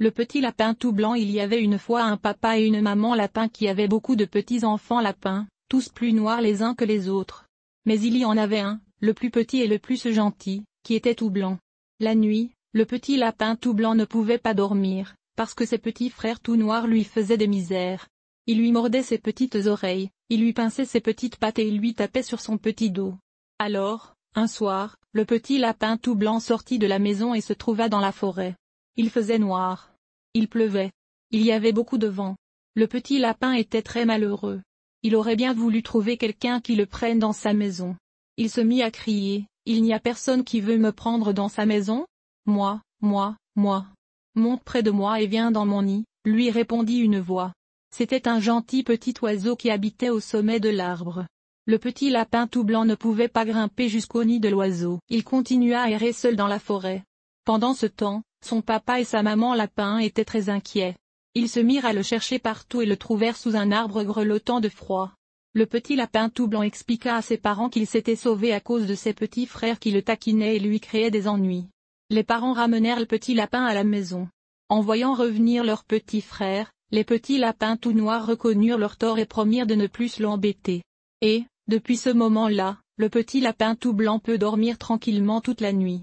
Le petit lapin tout blanc Il y avait une fois un papa et une maman lapin qui avaient beaucoup de petits-enfants lapins, tous plus noirs les uns que les autres. Mais il y en avait un, le plus petit et le plus gentil, qui était tout blanc. La nuit, le petit lapin tout blanc ne pouvait pas dormir, parce que ses petits frères tout noirs lui faisaient des misères. Il lui mordait ses petites oreilles, il lui pinçait ses petites pattes et il lui tapait sur son petit dos. Alors, un soir, le petit lapin tout blanc sortit de la maison et se trouva dans la forêt. Il faisait noir. Il pleuvait. Il y avait beaucoup de vent. Le petit lapin était très malheureux. Il aurait bien voulu trouver quelqu'un qui le prenne dans sa maison. Il se mit à crier, Il n'y a personne qui veut me prendre dans sa maison Moi, moi, moi. Monte près de moi et viens dans mon nid, lui répondit une voix. C'était un gentil petit oiseau qui habitait au sommet de l'arbre. Le petit lapin tout blanc ne pouvait pas grimper jusqu'au nid de l'oiseau. Il continua à errer seul dans la forêt. Pendant ce temps, son papa et sa maman lapin étaient très inquiets. Ils se mirent à le chercher partout et le trouvèrent sous un arbre grelottant de froid. Le petit lapin tout blanc expliqua à ses parents qu'il s'était sauvé à cause de ses petits frères qui le taquinaient et lui créaient des ennuis. Les parents ramenèrent le petit lapin à la maison. En voyant revenir leur petit frère, les petits lapins tout noirs reconnurent leur tort et promirent de ne plus l'embêter. Et, depuis ce moment-là, le petit lapin tout blanc peut dormir tranquillement toute la nuit.